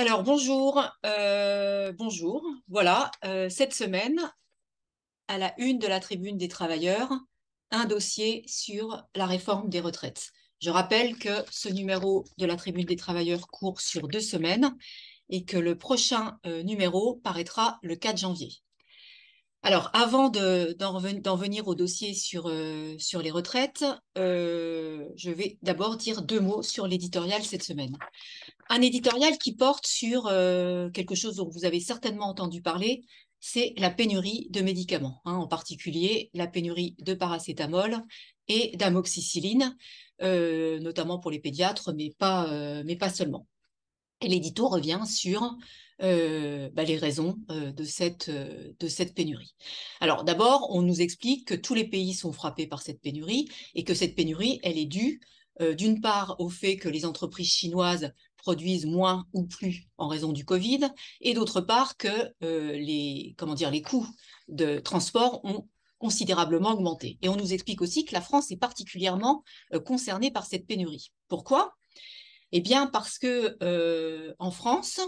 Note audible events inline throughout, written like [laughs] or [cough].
Alors bonjour, euh, bonjour. Voilà, euh, cette semaine, à la une de la tribune des travailleurs, un dossier sur la réforme des retraites. Je rappelle que ce numéro de la tribune des travailleurs court sur deux semaines et que le prochain euh, numéro paraîtra le 4 janvier. Alors, avant d'en venir au dossier sur, euh, les retraites, euh, je vais d'abord dire deux mots sur l'éditorial cette semaine. Un éditorial qui porte sur euh, quelque chose dont vous avez certainement entendu parler, c'est la pénurie de médicaments, hein, en particulier la pénurie de paracétamol et d'amoxicilline, notamment pour les pédiatres, mais pas seulement. Et l'édito revient sur euh, bah, les raisons euh, de, cette, euh, de cette pénurie. Alors d'abord, on nous explique que tous les pays sont frappés par cette pénurie et que cette pénurie, elle est due d'une part au fait que les entreprises chinoises produisent moins ou plus en raison du Covid, et d'autre part que les, comment dire, les coûts de transport ont considérablement augmenté. Et on nous explique aussi que la France est particulièrement concernée par cette pénurie. Pourquoi eh bien, parce que euh, en France,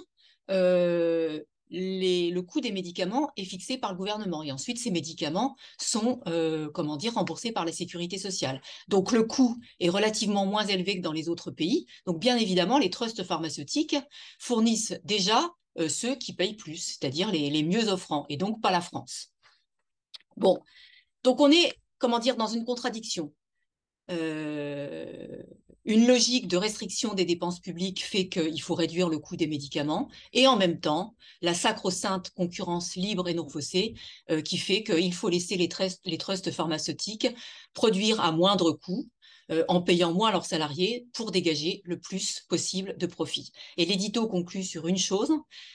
euh, le coût des médicaments est fixé par le gouvernement. Et ensuite, ces médicaments sont, euh, comment dire, remboursés par la sécurité sociale. Donc, le coût est relativement moins élevé que dans les autres pays. Donc, bien évidemment, les trusts pharmaceutiques fournissent déjà ceux qui payent plus, c'est-à-dire les, les, mieux offrants, et donc pas la France. Bon, donc on est, comment dire, dans une contradiction. Euh, une logique de restriction des dépenses publiques fait qu'il faut réduire le coût des médicaments, et en même temps, la sacro-sainte concurrence libre et non faussée euh, qui fait qu'il faut laisser les, trusts, pharmaceutiques produire à moindre coût euh, en payant moins leurs salariés pour dégager le plus possible de profit. Et l'édito conclut sur une chose,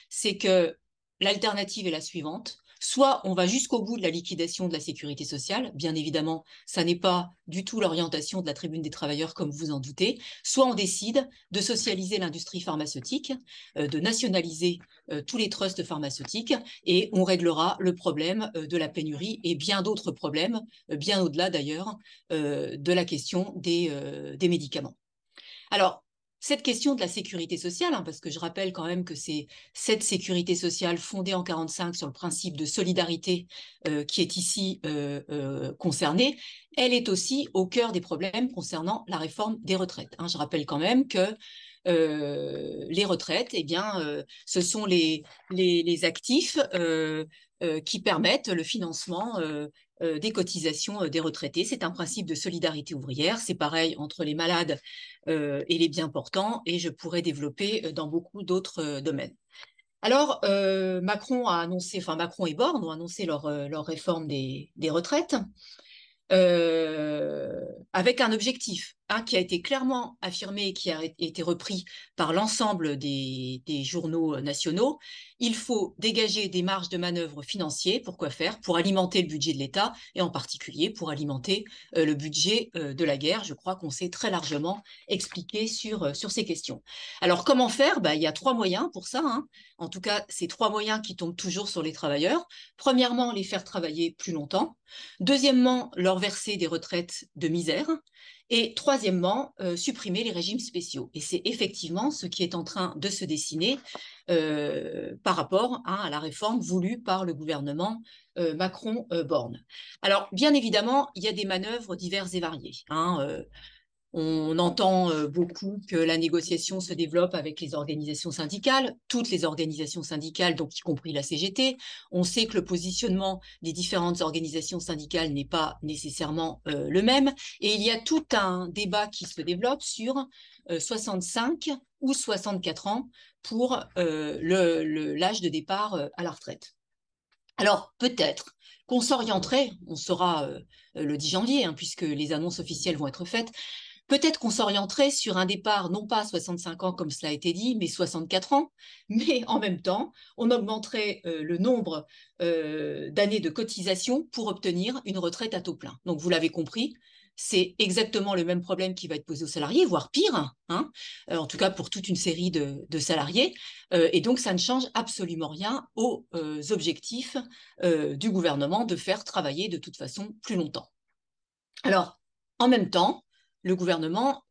c'est que l'alternative est la suivante, Soit on va jusqu'au bout de la liquidation de la sécurité sociale, bien évidemment, ça n'est pas du tout l'orientation de la tribune des travailleurs comme vous en doutez, soit on décide de socialiser l'industrie pharmaceutique, euh, de nationaliser euh, tous les trusts pharmaceutiques et on réglera le problème euh, de la pénurie et bien d'autres problèmes, bien au-delà d'ailleurs de la question des, des médicaments. Alors, cette question de la sécurité sociale, hein, parce que je rappelle quand même que c'est cette sécurité sociale fondée en 45 sur le principe de solidarité euh, qui est ici euh, euh, concernée, elle est aussi au cœur des problèmes concernant la réforme des retraites. Hein. Je rappelle quand même que les retraites, eh bien, ce sont les, les actifs qui permettent le financement euh, des cotisations euh, des retraités. C'est un principe de solidarité ouvrière. C'est pareil entre les malades euh, et les bien portants, et je pourrais développer dans beaucoup d'autres domaines. Alors, Macron a annoncé, enfin Macron et Borne ont annoncé leur, réforme des retraites avec un objectif, un hein, qui a été clairement affirmé et qui a été repris par l'ensemble des, journaux euh, nationaux, il faut dégager des marges de manœuvre financières pour quoi faire Pour alimenter le budget de l'État et en particulier pour alimenter euh, le budget euh, de la guerre. Je crois qu'on s'est très largement expliqué sur, ces questions. Alors comment faire bah, Il y a trois moyens pour ça. Hein. En tout cas, ces trois moyens qui tombent toujours sur les travailleurs. Premièrement, les faire travailler plus longtemps. Deuxièmement, leur verser des retraites de misère. Et troisièmement, euh, supprimer les régimes spéciaux. Et c'est effectivement ce qui est en train de se dessiner euh, par rapport à la réforme voulue par le gouvernement euh, Macron-Borne. Alors, bien évidemment, il y a des manœuvres diverses et variées. Hein, on entend euh, beaucoup que la négociation se développe avec les organisations syndicales, toutes les organisations syndicales, donc y compris la CGT. On sait que le positionnement des différentes organisations syndicales n'est pas nécessairement euh, le même. Et il y a tout un débat qui se développe sur 65 euh, ou 64 ans pour l'âge de départ à la retraite. Alors peut-être qu'on s'orienterait, on saura le 10 janvier, hein, puisque les annonces officielles vont être faites, Peut-être qu'on s'orienterait sur un départ, non pas à 65 ans comme cela a été dit, mais 64 ans, [laughs] mais en même temps, on augmenterait euh, le nombre euh, d'années de cotisation pour obtenir une retraite à taux plein. Donc vous l'avez compris, c'est exactement le même problème qui va être posé aux salariés, voire pire, hein euh, en tout cas pour toute une série de, salariés. et donc, ça ne change absolument rien aux objectifs du gouvernement de faire travailler de toute façon plus longtemps. Alors, en même temps, le gouvernement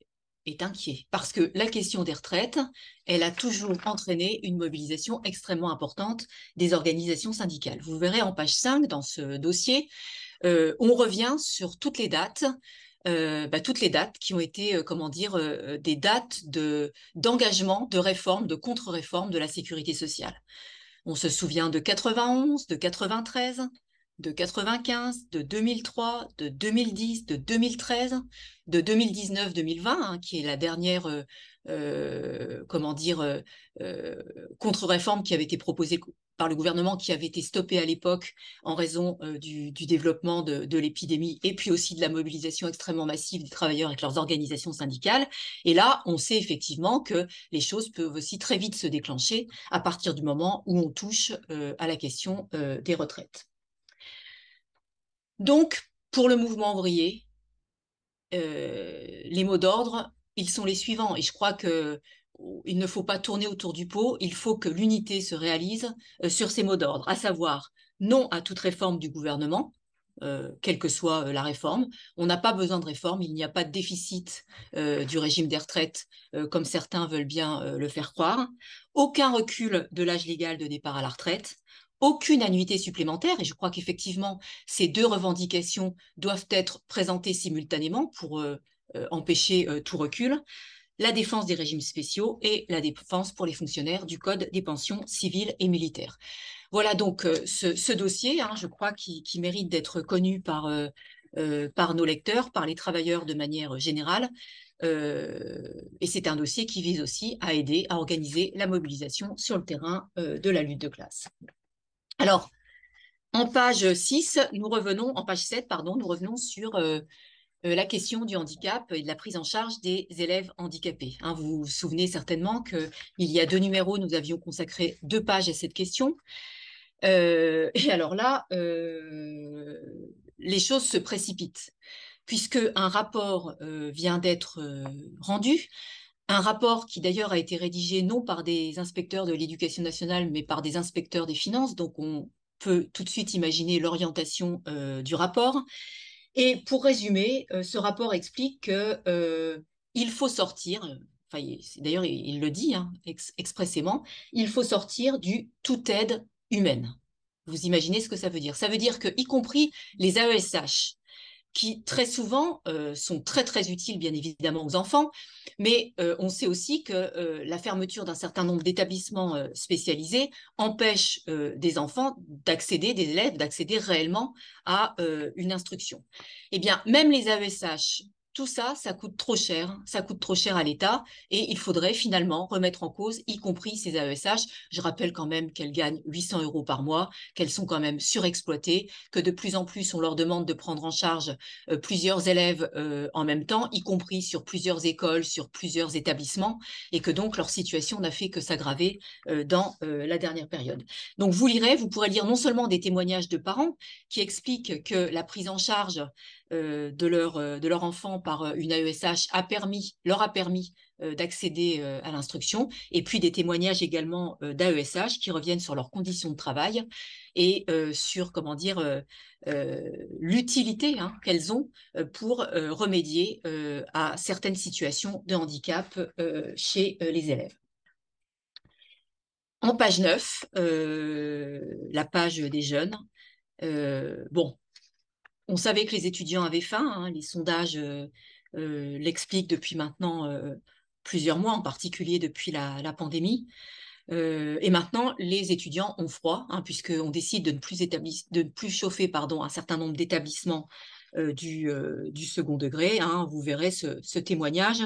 est inquiet parce que la question des retraites, elle a toujours entraîné une mobilisation extrêmement importante des organisations syndicales. Vous verrez en page 5 dans ce dossier, euh, on revient sur toutes les dates. Euh, bah, toutes les dates qui ont été, euh, comment dire, des dates d'engagement, de, de réforme, de contre-réforme de la sécurité sociale. On se souvient de 91, de 93, de 95, de 2003, de 2010, de 2013, de 2019-2020, hein, qui est la dernière, euh, euh, comment dire, euh, contre-réforme qui avait été proposée par le gouvernement, qui avait été stoppée à l'époque en raison du, développement de, de l'épidémie et puis aussi de la mobilisation extrêmement massive des travailleurs avec leurs organisations syndicales. Et là, on sait effectivement que les choses peuvent aussi très vite se déclencher à partir du moment où on touche à la question des retraites. Donc, pour le mouvement ouvrier, euh, les mots d'ordre, ils sont les suivants. Et je crois qu'il ne faut pas tourner autour du pot, il faut que l'unité se réalise euh, sur ces mots d'ordre, à savoir non à toute réforme du gouvernement, euh, quelle que soit la réforme. On n'a pas besoin de réforme, il n'y a pas de déficit du régime des retraites, comme certains veulent bien le faire croire. Aucun recul de l'âge légal de départ à la retraite aucune annuité supplémentaire. Et je crois qu'effectivement, ces deux revendications doivent être présentées simultanément pour euh, euh, empêcher euh, tout recul. La défense des régimes spéciaux et la défense pour les fonctionnaires du Code des pensions civiles et militaires. Voilà donc ce, dossier, hein, je crois, qui, mérite d'être connu par, nos lecteurs, par les travailleurs de manière générale. et c'est un dossier qui vise aussi à aider à organiser la mobilisation sur le terrain de la lutte de classe. Alors, en page 6, nous revenons, en page 7, pardon, nous revenons sur euh, euh, la question du handicap et de la prise en charge des élèves handicapés. Hein, vous vous souvenez certainement qu'il y a deux numéros, nous avions consacré deux pages à cette question. Euh, et alors là, les choses se précipitent, puisque un rapport vient d'être rendu un rapport qui d'ailleurs a été rédigé non par des inspecteurs de l'éducation nationale, mais par des inspecteurs des finances, donc on peut tout de suite imaginer l'orientation euh, du rapport. Et pour résumer, euh, ce rapport explique qu'il euh, faut sortir, d'ailleurs il, le dit hein, expressément, il faut sortir du tout aide humaine. Vous imaginez ce que ça veut dire Ça veut dire que, y compris les AESH, qui très souvent euh, sont très très utiles bien évidemment aux enfants, mais euh, on sait aussi que euh, la fermeture d'un certain nombre d'établissements spécialisés empêche des enfants d'accéder, des élèves d'accéder réellement à une instruction. Eh bien, même les AESH tout ça, ça coûte trop cher, ça coûte trop cher à l'État et il faudrait finalement remettre en cause, y compris ces AESH. Je rappelle quand même qu'elles gagnent 800 euros par mois, qu'elles sont quand même surexploitées, que de plus en plus on leur demande de prendre en charge euh, plusieurs élèves euh, en même temps, y compris sur plusieurs écoles, sur plusieurs établissements, et que donc leur situation n'a fait que s'aggraver euh, dans la dernière période. Donc vous lirez, vous pourrez lire non seulement des témoignages de parents qui expliquent que la prise en charge euh, de, leur, euh, de leur enfant par euh, une AESH a permis, leur a permis d'accéder à l'instruction, et puis des témoignages également d'AESH qui reviennent sur leurs conditions de travail et sur comment dire l'utilité hein, qu'elles ont pour remédier à certaines situations de handicap chez les élèves. En page 9, la page des jeunes, bon, on savait que les étudiants avaient faim. Hein. les sondages euh, euh, l'expliquent depuis maintenant euh, plusieurs mois, en particulier depuis la, pandémie. et maintenant, les étudiants ont froid, hein, puisqu'on décide de ne plus, chauffer un certain nombre d'établissements du, second degré. Hein. vous verrez ce témoignage.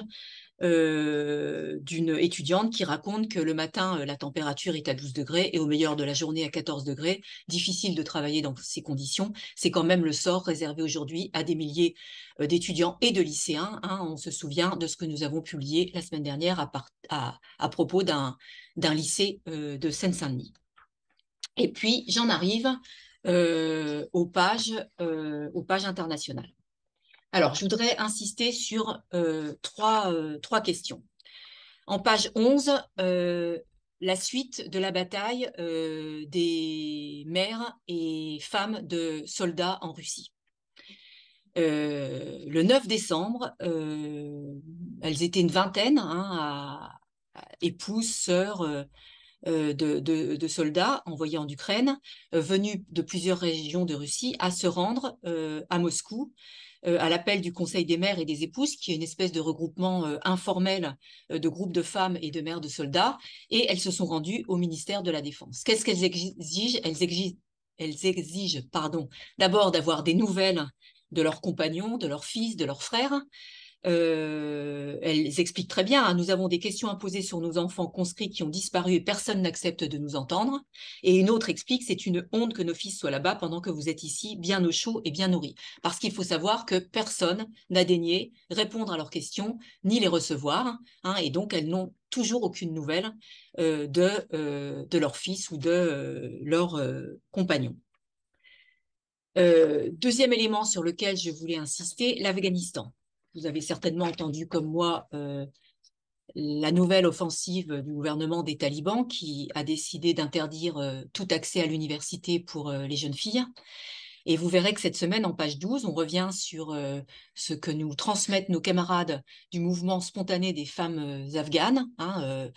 Euh, d'une étudiante qui raconte que le matin, euh, la température est à 12 degrés et au meilleur de la journée à 14 degrés. Difficile de travailler dans ces conditions. C'est quand même le sort réservé aujourd'hui à des milliers euh, d'étudiants et de lycéens. Hein. On se souvient de ce que nous avons publié la semaine dernière à, propos d'un lycée de Seine-Saint-Denis. Et puis, j'en arrive aux, pages, aux pages internationales. Alors, je voudrais insister sur euh, euh, trois, questions. En page 11, euh, la suite de la bataille des mères et femmes de soldats en Russie. le 9 décembre, elles étaient une vingtaine, hein, épouses, sœurs, de, de, soldats envoyés en Ukraine, venus de plusieurs régions de Russie, à se rendre à Moscou euh, à l'appel du Conseil des mères et des épouses, qui est une espèce de regroupement euh, informel euh, de groupes de femmes et de mères de soldats, et elles se sont rendues au ministère de la Défense. Qu'est-ce qu'elles exigent Elles exigent, elles exigent pardon, d'abord d'avoir des nouvelles de leurs compagnons, de leurs fils, de leurs frères, euh, elles expliquent très bien, hein, nous avons des questions à poser sur nos enfants conscrits qui ont disparu et personne n'accepte de nous entendre. Et une autre explique, c'est une honte que nos fils soient là-bas pendant que vous êtes ici, bien au chaud et bien nourris. Parce qu'il faut savoir que personne n'a daigné répondre à leurs questions ni les recevoir. Hein, et donc, elles n'ont toujours aucune nouvelle euh, de, euh, de leur fils ou de leur compagnon. deuxième élément sur lequel je voulais insister, l'Afghanistan vous avez certainement entendu comme moi euh, la nouvelle offensive du gouvernement des talibans qui a décidé d'interdire euh, tout accès à l'université pour euh, les jeunes filles. Et vous verrez que cette semaine, en page 12, on revient sur ce que nous transmettent nos camarades du mouvement spontané des femmes afghanes, hein,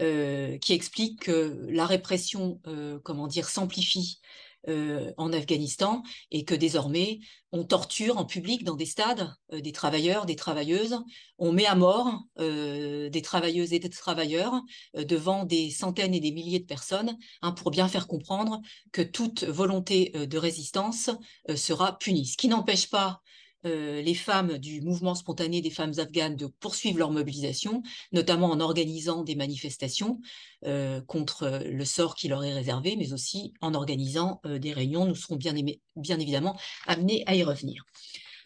qui explique que la répression, comment dire, s'amplifie euh, en Afghanistan et que désormais on torture en public dans des stades euh, des travailleurs, des travailleuses, on met à mort euh, des travailleuses et des travailleurs devant des centaines et des milliers de personnes hein, pour bien faire comprendre que toute volonté de résistance sera punie. Ce qui n'empêche pas euh, les femmes du mouvement spontané des femmes afghanes de poursuivre leur mobilisation, notamment en organisant des manifestations euh, contre euh, le sort qui leur est réservé, mais aussi en organisant des réunions. Nous serons bien, bien, évidemment amenés à y revenir.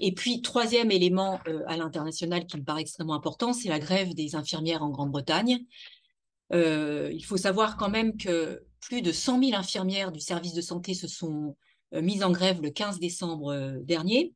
Et puis, troisième élément à l'international qui me paraît extrêmement important, c'est la grève des infirmières en Grande-Bretagne. il faut savoir quand même que plus de 100 000 infirmières du service de santé se sont mises en grève le 15 décembre dernier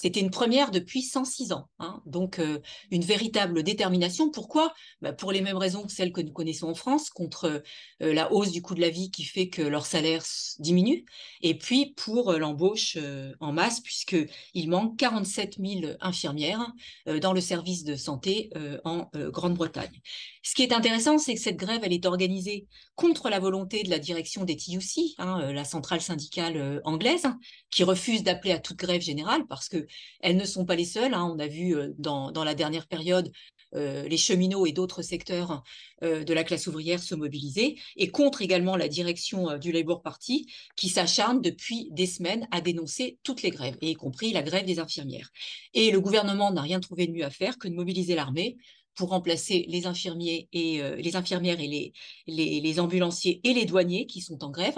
c'était une première depuis 106 ans, hein, donc euh, une véritable détermination. Pourquoi bah Pour les mêmes raisons que celles que nous connaissons en France, contre euh, la hausse du coût de la vie qui fait que leur salaire diminue, et puis pour euh, l'embauche en masse, puisqu'il manque 47 000 infirmières dans le service de santé en Grande-Bretagne. Ce qui est intéressant, c'est que cette grève, elle est organisée contre la volonté de la direction des TUC, hein, la centrale syndicale anglaise, hein, qui refuse d'appeler à toute grève générale parce que elles ne sont pas les seules. Hein. On a vu euh, dans, la dernière période euh, les cheminots et d'autres secteurs euh, de la classe ouvrière se mobiliser, et contre également la direction du Labour Party, qui s'acharne depuis des semaines à dénoncer toutes les grèves, y compris la grève des infirmières. Et le gouvernement n'a rien trouvé de mieux à faire que de mobiliser l'armée pour remplacer les infirmiers et les infirmières et les ambulanciers et les douaniers qui sont en grève.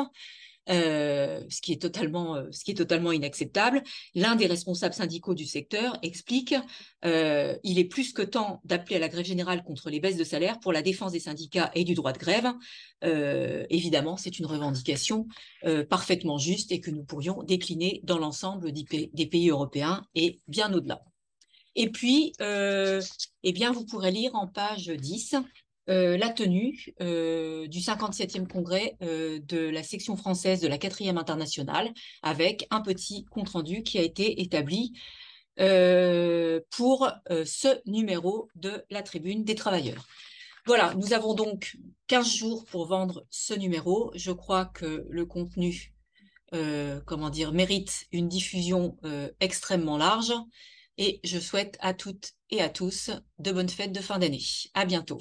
Euh, ce, qui est totalement, euh, ce qui est totalement inacceptable. L'un des responsables syndicaux du secteur explique euh, il est plus que temps d'appeler à la grève générale contre les baisses de salaire pour la défense des syndicats et du droit de grève. Euh, évidemment, c'est une revendication parfaitement juste et que nous pourrions décliner dans l'ensemble des pays européens et bien au-delà. Et puis, et eh bien, vous pourrez lire en page 10 euh, la tenue euh, du 57e congrès euh, de la section française de la 4e internationale, avec un petit compte-rendu qui a été établi pour ce numéro de la tribune des travailleurs. Voilà, nous avons donc 15 jours pour vendre ce numéro. Je crois que le contenu, comment dire, mérite une diffusion extrêmement large et je souhaite à toutes et à tous de bonnes fêtes de fin d'année. À bientôt.